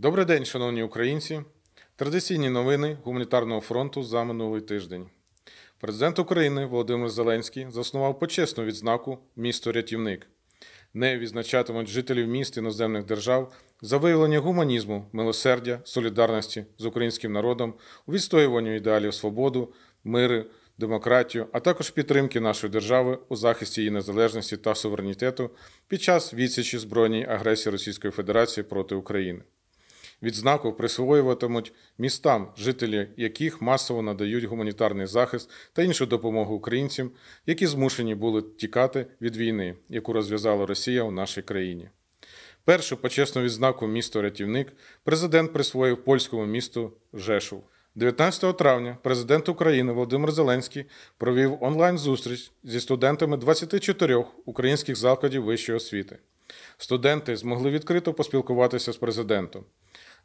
Добрий день, шановні українці. Традиційні новини Гуманітарного фронту за минулий тиждень. Президент України Володимир Зеленський заснував почесну відзнаку Місто рятівник. Не відзначатимуть жителів міст іноземних держав за виявлення гуманізму, милосердя, солідарності з українським народом у відстоюванні ідеалів свободу, миру, демократію, а також підтримки нашої держави у захисті її незалежності та суверенітету під час відсічі збройній агресії Російської Федерації проти України. Відзнаку присвоюватимуть містам, жителі яких масово надають гуманітарний захист та іншу допомогу українцям, які змушені були тікати від війни, яку розв'язала Росія у нашій країні. Першу почесну відзнаку місто рятівник президент присвоїв польському місту Жешув. 19 травня президент України Володимир Зеленський провів онлайн-зустріч зі студентами 24 українських закладів вищої освіти. Студенти змогли відкрито поспілкуватися з президентом.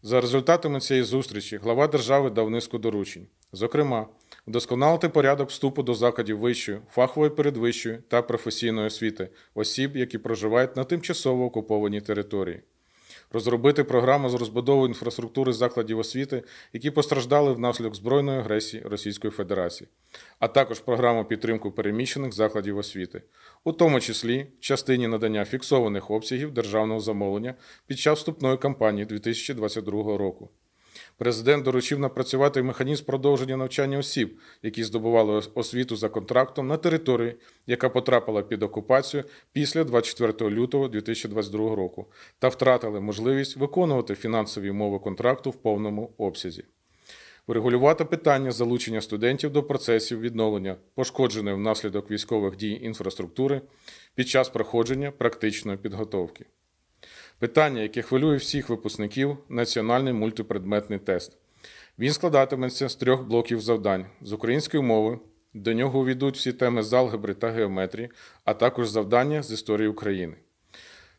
За результатами цієї зустрічі глава держави дав низку доручень, зокрема, вдосконалити порядок вступу до закладів вищої, фахової передвищої та професійної освіти осіб, які проживають на тимчасово окупованій території розробити програму з розбудови інфраструктури закладів освіти, які постраждали внаслідок збройної агресії Російської Федерації, а також програму підтримку переміщених закладів освіти, у тому числі в частині надання фіксованих обсягів державного замовлення під час вступної кампанії 2022 року. Президент доручив напрацювати механізм продовження навчання осіб, які здобували освіту за контрактом на території, яка потрапила під окупацію після 24 лютого 2022 року, та втратили можливість виконувати фінансові умови контракту в повному обсязі. Врегулювати питання залучення студентів до процесів відновлення, пошкодженої внаслідок військових дій інфраструктури під час проходження практичної підготовки питання, яке хвилює всіх випускників національний мультипредметний тест. Він складатиметься з трьох блоків завдань з української мови. До нього увійдуть всі теми з алгебри та геометрії, а також завдання з історії України.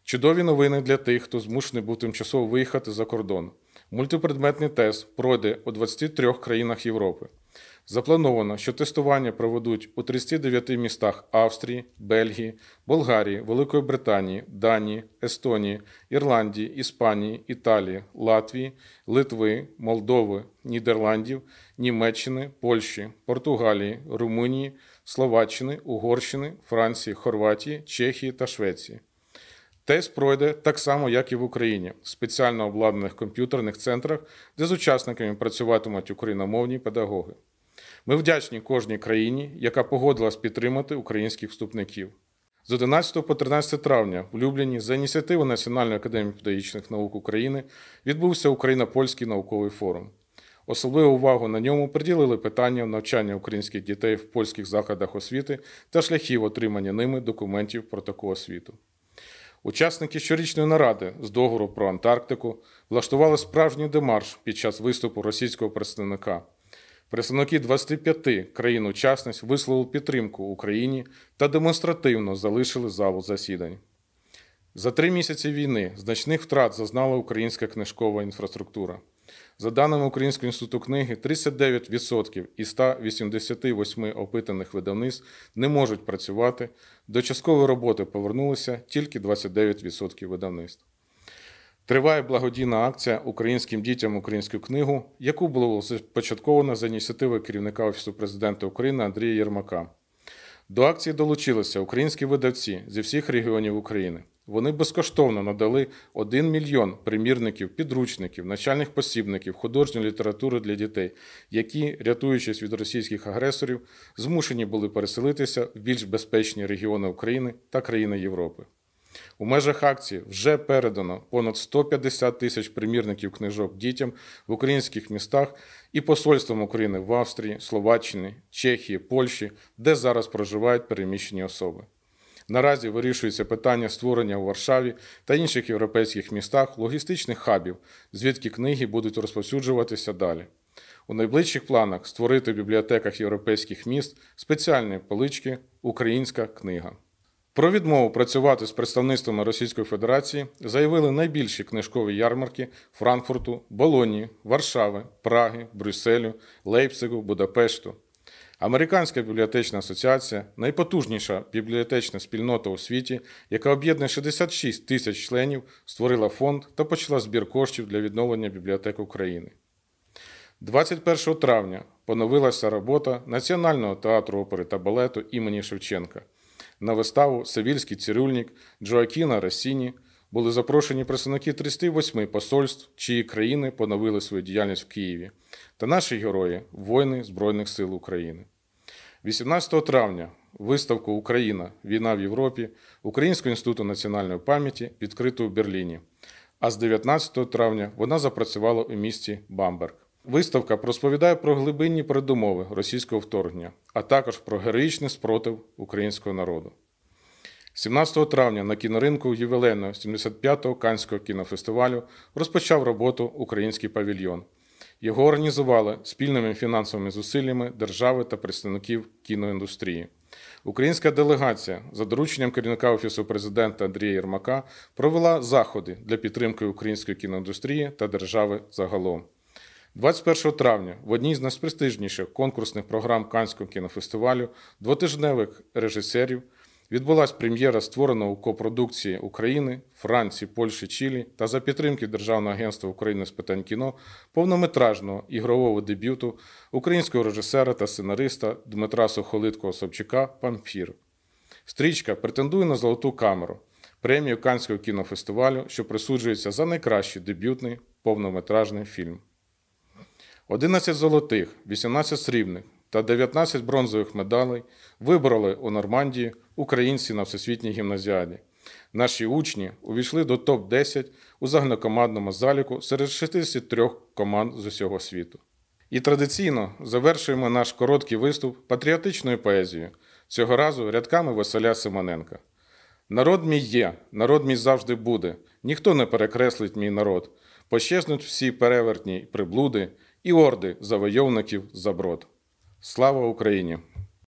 Чудові новини для тих, хто змушений був тимчасово виїхати за кордон. Мультипредметний тест пройде у 23 країнах Європи. Заплановано, що тестування проведуть у 39 містах Австрії, Бельгії, Болгарії, Великої Британії, Данії, Естонії, Ірландії, Іспанії, Італії, Латвії, Литви, Молдови, Нідерландів, Німеччини, Польщі, Португалії, Румунії, Словаччини, Угорщини, Франції, Хорватії, Чехії та Швеції. Тест пройде так само, як і в Україні, в спеціально обладнаних комп'ютерних центрах, де з учасниками працюватимуть україномовні педагоги. Ми вдячні кожній країні, яка погодилась підтримати українських вступників. З 11 по 13 травня в Любліні за ініціативи Національної академії педагогічних наук України відбувся україно польський науковий форум. Особливу увагу на ньому приділили питання навчання українських дітей в польських закладах освіти та шляхів отримання ними документів про таку освіту. Учасники щорічної наради з договору про Антарктику влаштували справжній демарш під час виступу російського представника. Представники 25 країн-учасниць висловили підтримку Україні та демонстративно залишили залу засідань. За три місяці війни значних втрат зазнала українська книжкова інфраструктура. За даними Українського інституту книги, 39% із 188 опитаних видавництв не можуть працювати. До часткової роботи повернулися тільки 29% видавництв. Триває благодійна акція українським дітям українську книгу, яку було започатковано за ініціативи керівника Офісу президента України Андрія Єрмака. До акції долучилися українські видавці зі всіх регіонів України. Вони безкоштовно надали 1 мільйон примірників, підручників, начальних посібників, художньої літератури для дітей, які, рятуючись від російських агресорів, змушені були переселитися в більш безпечні регіони України та країни Європи. У межах акції вже передано понад 150 тисяч примірників книжок дітям в українських містах і посольствам України в Австрії, Словаччині, Чехії, Польщі, де зараз проживають переміщені особи. Наразі вирішується питання створення у Варшаві та інших європейських містах логістичних хабів, звідки книги будуть розповсюджуватися далі. У найближчих планах створити в бібліотеках європейських міст спеціальні полички Українська книга. Про відмову працювати з представництвами Російської Федерації заявили найбільші книжкові ярмарки Франкфурту, Болонії, Варшави, Праги, Брюсселю, Лейпцигу, Будапешту. Американська бібліотечна асоціація найпотужніша бібліотечна спільнота у світі, яка об'єднує 66 тисяч членів, створила фонд та почала збір коштів для відновлення бібліотек України. 21 травня поновилася робота Національного театру опери та балету імені Шевченка. На виставу Севільський цирюльник Джоакіна Расіні були запрошені представники 38 посольств, чиї країни поновили свою діяльність в Києві, та наші герої воїни Збройних сил України. 18 травня виставку Україна Війна в Європі Українського інституту національної пам'яті відкрито у Берліні. А з 19 травня вона запрацювала у місті Бамберг. Виставка розповідає про глибинні передумови російського вторгнення, а також про героїчний спротив українського народу. 17 травня на кіноринку ювілейного 75-го Канського кінофестивалю розпочав роботу український павільйон. Його організували спільними фінансовими зусиллями держави та представників кіноіндустрії. Українська делегація за дорученням керівника офісу президента Андрія Єрмака провела заходи для підтримки української кіноіндустрії та держави загалом. 21 травня в одній з найпрестижніших конкурсних програм Канського кінофестивалю двотижневих режисерів відбулася прем'єра створеного копродукції України, Франції, Польщі, Чилі та за підтримки Державного агентства України з питань кіно повнометражного ігрового дебюту українського режисера та сценариста Дмитра Сухолиткого Собчака Памфір. Стрічка претендує на золоту камеру. Премію Канського кінофестивалю, що присуджується за найкращий дебютний повнометражний фільм. 11 золотих, 18 срібних та 19 бронзових медалей вибороли у Нормандії українці на всесвітній гімназіаді. Наші учні увійшли до топ-10 у загнокомандному заліку серед 63 команд з усього світу. І традиційно завершуємо наш короткий виступ патріотичною поезією, цього разу рядками Василя Симоненка. Народ мій є, народ мій завжди буде, ніхто не перекреслить мій народ, пощезнуть всі перевертні приблуди і орди завойовників заброд. Слава Україні!